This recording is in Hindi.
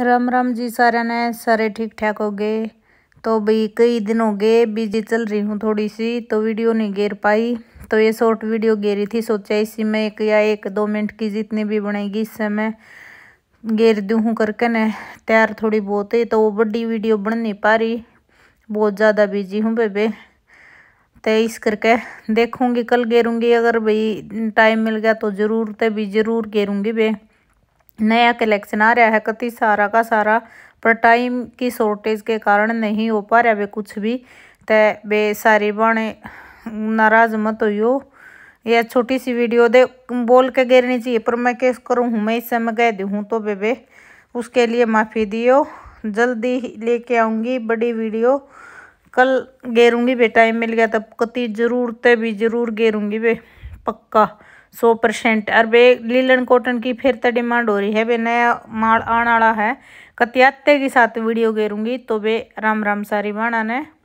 राम राम जी सारे ने सारे ठीक ठाक हो गए तो भाई कई दिन हो गए बिजी चल रही हूँ थोड़ी सी तो वीडियो नहीं घेर पाई तो ये शॉर्ट वीडियो घेरी थी सोचा इसी में एक या एक दो मिनट की जितनी भी बनेगी इससे मैं घेर दूँ करके ने तैयार थोड़ी बहुत है तो वो बड़ी वीडियो बन नहीं पा रही बहुत ज़्यादा बिजी हूँ बेबे तो इस करके देखूँगी कल घेरूँगी अगर भाई टाइम मिल गया तो ज़रूर तो भी ज़रूर घेरूँगी बे नया कलेक्शन आ रहा है कति सारा का सारा पर टाइम की शॉर्टेज के कारण नहीं हो पा रहा वे कुछ भी तो बे सारी बने नाराज मत हो यह छोटी सी वीडियो दे बोल के गिरनी चाहिए पर मैं कैस करूँ हूँ मैं इस समय कह दी हूँ तो बेबे उसके लिए माफ़ी दियो जल्दी लेके आऊँगी बड़ी वीडियो कल गेरूँगी बे टाइम मिल गया तब कति ज़रूरतें भी ज़रूर गेरूँगी बे पक्का सौ परसेंट और बे लीलन कॉटन की फिर तो डिमांड हो रही है बे नया माल आने वाला है कत्याते के साथ वीडियो घेरूंगी तो बे राम राम सारी बाणा ने